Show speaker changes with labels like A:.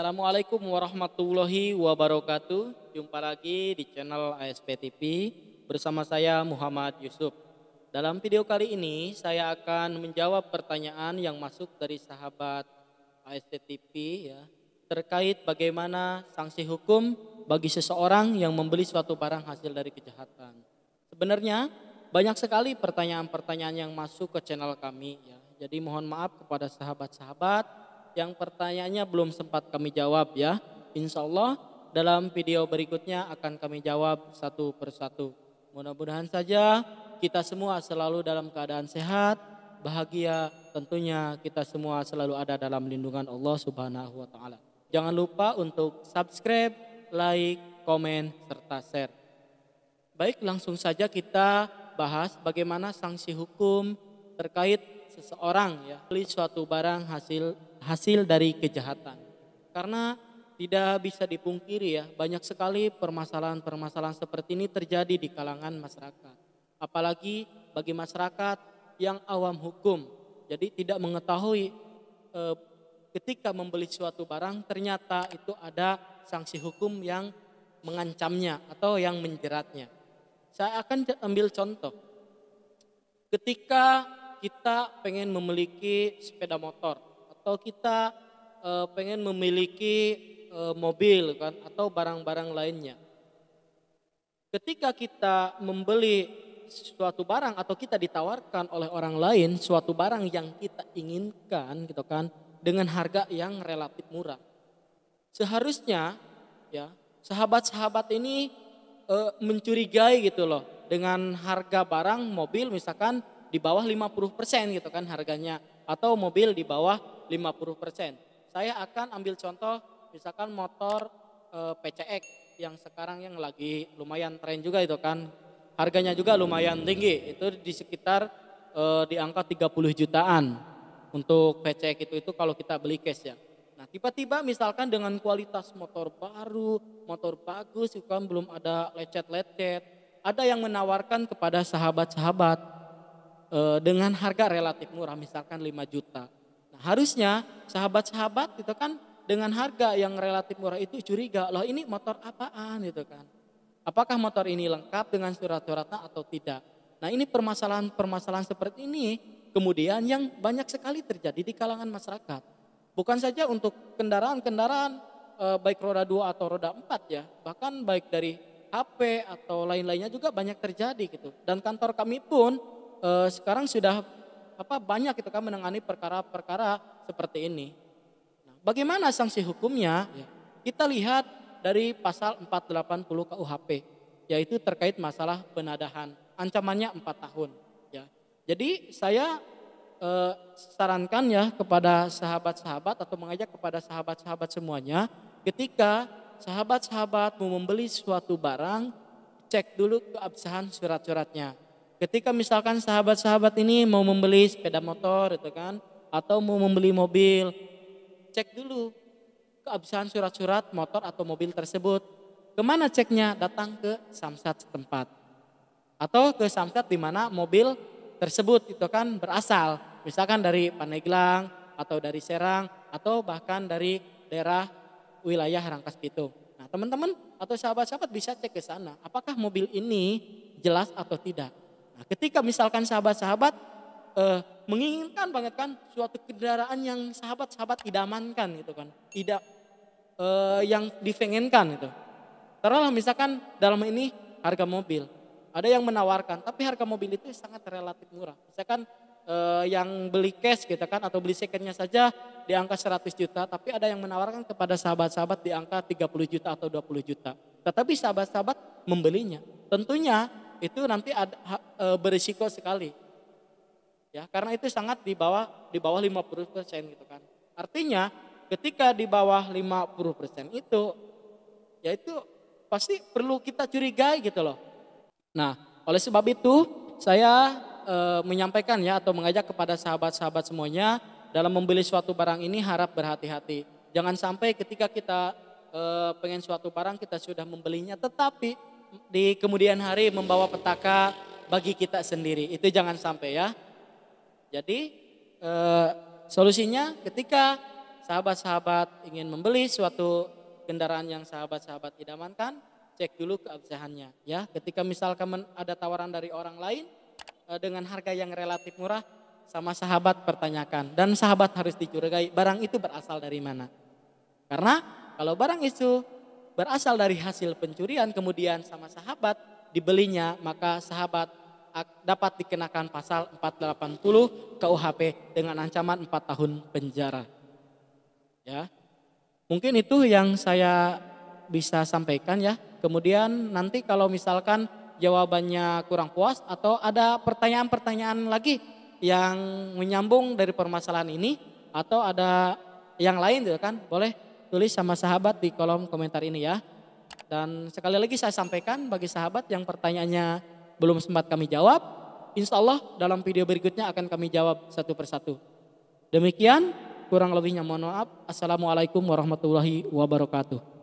A: Assalamualaikum warahmatullahi wabarakatuh. Jumpa lagi di channel ASP bersama saya Muhammad Yusuf. Dalam video kali ini saya akan menjawab pertanyaan yang masuk dari sahabat ASP ya terkait bagaimana sanksi hukum bagi seseorang yang membeli suatu barang hasil dari kejahatan. Sebenarnya banyak sekali pertanyaan-pertanyaan yang masuk ke channel kami ya. Jadi mohon maaf kepada sahabat-sahabat yang pertanyaannya belum sempat kami jawab ya. Insya Allah dalam video berikutnya akan kami jawab satu persatu. Mudah-mudahan saja kita semua selalu dalam keadaan sehat, bahagia. Tentunya kita semua selalu ada dalam lindungan Allah Subhanahu wa taala. Jangan lupa untuk subscribe, like, komen serta share. Baik, langsung saja kita bahas bagaimana sanksi hukum terkait seseorang ya beli suatu barang hasil hasil dari kejahatan. Karena tidak bisa dipungkiri ya, banyak sekali permasalahan-permasalahan seperti ini terjadi di kalangan masyarakat. Apalagi bagi masyarakat yang awam hukum. Jadi tidak mengetahui e, ketika membeli suatu barang ternyata itu ada sanksi hukum yang mengancamnya atau yang menjeratnya. Saya akan ambil contoh. Ketika kita pengen memiliki sepeda motor, atau kita e, pengen memiliki e, mobil kan atau barang-barang lainnya. Ketika kita membeli suatu barang atau kita ditawarkan oleh orang lain suatu barang yang kita inginkan gitu kan dengan harga yang relatif murah. Seharusnya ya sahabat-sahabat ini e, mencurigai gitu loh dengan harga barang mobil misalkan di bawah 50% gitu kan harganya atau mobil di bawah 50%. Saya akan ambil contoh misalkan motor e, eh, PCX yang sekarang yang lagi lumayan tren juga itu kan. Harganya juga lumayan tinggi, itu di sekitar e, di angka 30 jutaan untuk PCX itu itu kalau kita beli cash ya. Nah, tiba-tiba misalkan dengan kualitas motor baru, motor bagus, kan belum ada lecet-lecet, ada yang menawarkan kepada sahabat-sahabat eh, dengan harga relatif murah, misalkan 5 juta harusnya sahabat-sahabat itu kan dengan harga yang relatif murah itu curiga, loh ini motor apaan gitu kan. Apakah motor ini lengkap dengan surat-suratnya atau tidak. Nah ini permasalahan-permasalahan seperti ini kemudian yang banyak sekali terjadi di kalangan masyarakat. Bukan saja untuk kendaraan-kendaraan eh, baik roda dua atau roda empat ya, bahkan baik dari HP atau lain-lainnya juga banyak terjadi gitu. Dan kantor kami pun eh, sekarang sudah apa banyak kita gitu kan menangani perkara-perkara seperti ini. Nah, bagaimana sanksi hukumnya? Ya. kita lihat dari pasal 480 KUHP yaitu terkait masalah penadahan. Ancamannya 4 tahun ya. Jadi saya eh, sarankan ya kepada sahabat-sahabat atau mengajak kepada sahabat-sahabat semuanya ketika sahabat sahabat mau membeli suatu barang cek dulu keabsahan surat-suratnya Ketika misalkan sahabat-sahabat ini mau membeli sepeda motor itu kan atau mau membeli mobil, cek dulu keabsahan surat-surat motor atau mobil tersebut. Kemana ceknya? Datang ke samsat setempat. Atau ke samsat di mana mobil tersebut itu kan berasal. Misalkan dari Paneglang atau dari Serang atau bahkan dari daerah wilayah Rangkas Bitung. Nah teman-teman atau sahabat-sahabat bisa cek ke sana. Apakah mobil ini jelas atau tidak? Nah, ketika misalkan sahabat-sahabat eh, menginginkan banget kan suatu kendaraan yang sahabat-sahabat idamankan gitu kan, tidak eh, yang difengenkan itu. Taruhlah misalkan dalam ini harga mobil, ada yang menawarkan, tapi harga mobil itu sangat relatif murah. Misalkan eh, yang beli cash gitu kan atau beli secondnya saja di angka 100 juta, tapi ada yang menawarkan kepada sahabat-sahabat di angka 30 juta atau 20 juta. Tetapi sahabat-sahabat membelinya. Tentunya itu nanti ada, e, berisiko sekali. Ya, karena itu sangat di bawah di bawah 50% gitu kan. Artinya ketika di bawah 50% itu ya itu pasti perlu kita curigai gitu loh. Nah, oleh sebab itu saya e, menyampaikan ya atau mengajak kepada sahabat-sahabat semuanya dalam membeli suatu barang ini harap berhati-hati. Jangan sampai ketika kita e, pengen suatu barang kita sudah membelinya tetapi di kemudian hari membawa petaka bagi kita sendiri. Itu jangan sampai ya. Jadi e, solusinya ketika sahabat-sahabat ingin membeli suatu kendaraan yang sahabat-sahabat idamankan, cek dulu keabsahannya ya. Ketika misalkan ada tawaran dari orang lain e, dengan harga yang relatif murah sama sahabat pertanyakan dan sahabat harus dicurigai barang itu berasal dari mana. Karena kalau barang itu berasal dari hasil pencurian kemudian sama sahabat dibelinya maka sahabat dapat dikenakan pasal 480 KUHP dengan ancaman 4 tahun penjara. Ya. Mungkin itu yang saya bisa sampaikan ya. Kemudian nanti kalau misalkan jawabannya kurang puas atau ada pertanyaan-pertanyaan lagi yang menyambung dari permasalahan ini atau ada yang lain gitu kan, boleh tulis sama sahabat di kolom komentar ini ya. Dan sekali lagi saya sampaikan bagi sahabat yang pertanyaannya belum sempat kami jawab, insya Allah dalam video berikutnya akan kami jawab satu persatu. Demikian, kurang lebihnya mohon maaf. Assalamualaikum warahmatullahi wabarakatuh.